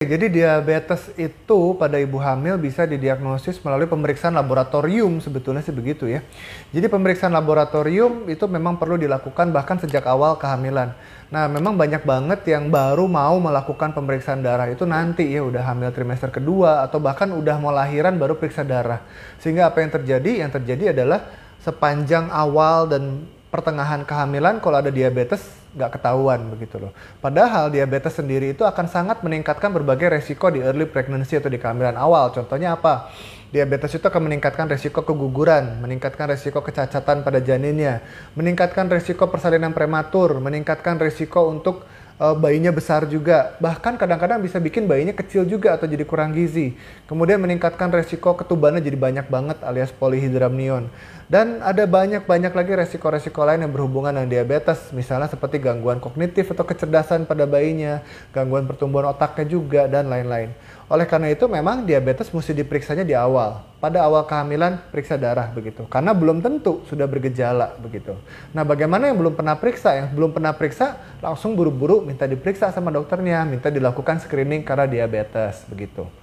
Jadi diabetes itu pada ibu hamil bisa didiagnosis melalui pemeriksaan laboratorium sebetulnya sih begitu ya. Jadi pemeriksaan laboratorium itu memang perlu dilakukan bahkan sejak awal kehamilan. Nah memang banyak banget yang baru mau melakukan pemeriksaan darah itu nanti ya udah hamil trimester kedua atau bahkan udah mau lahiran baru periksa darah. Sehingga apa yang terjadi? Yang terjadi adalah sepanjang awal dan pertengahan kehamilan kalau ada diabetes nggak ketahuan begitu loh. Padahal diabetes sendiri itu akan sangat meningkatkan berbagai resiko di early pregnancy atau di kehamilan awal. Contohnya apa? Diabetes itu akan meningkatkan resiko keguguran, meningkatkan resiko kecacatan pada janinnya, meningkatkan resiko persalinan prematur, meningkatkan resiko untuk uh, bayinya besar juga. Bahkan kadang-kadang bisa bikin bayinya kecil juga atau jadi kurang gizi. Kemudian meningkatkan resiko ketubannya jadi banyak banget alias polihidramnion. Dan ada banyak-banyak lagi resiko-resiko lain yang berhubungan dengan diabetes. Misalnya seperti gangguan kognitif atau kecerdasan pada bayinya, gangguan pertumbuhan otaknya juga, dan lain-lain. Oleh karena itu memang diabetes mesti diperiksanya di awal. Pada awal kehamilan periksa darah begitu. Karena belum tentu sudah bergejala begitu. Nah, bagaimana yang belum pernah periksa? Yang belum pernah periksa langsung buru-buru minta diperiksa sama dokternya, minta dilakukan screening karena diabetes begitu.